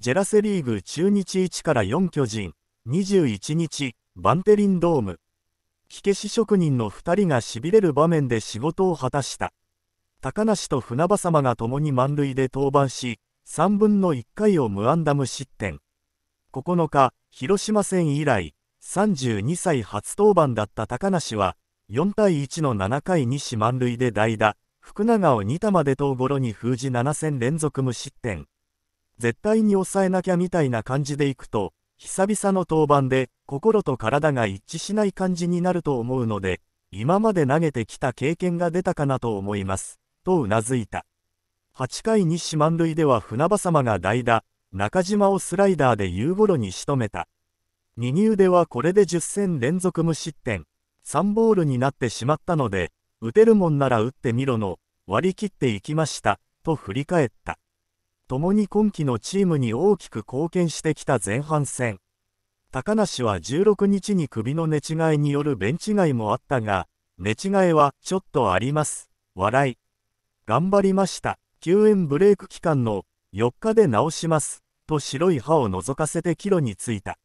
ジェラセリーグ中日1から4巨人、21日、バンテリンドーム。火消し職人の2人がしびれる場面で仕事を果たした。高梨と船場様が共に満塁で登板し、3分の1回を無安打無失点。9日、広島戦以来、32歳初登板だった高梨は、4対1の7回死満塁で代打、福永を2玉で投ごろに封じ7戦連続無失点。絶対に抑えなきゃみたいな感じでいくと、久々の登板で心と体が一致しない感じになると思うので、今まで投げてきた経験が出たかなと思います、とうなずいた。8回に四満塁では船場様が代打、中島をスライダーで夕頃に仕留めた。二入ではこれで10戦連続無失点、3ボールになってしまったので、打てるもんなら打ってみろの、割り切っていきました、と振り返った。共に今季のチームに大きく貢献してきた前半戦。高梨は16日に首の寝違いによるベンチ外もあったが、寝違いはちょっとあります。笑い。頑張りました。救援ブレイク期間の4日で直します。と白い歯を覗かせて帰路に着いた。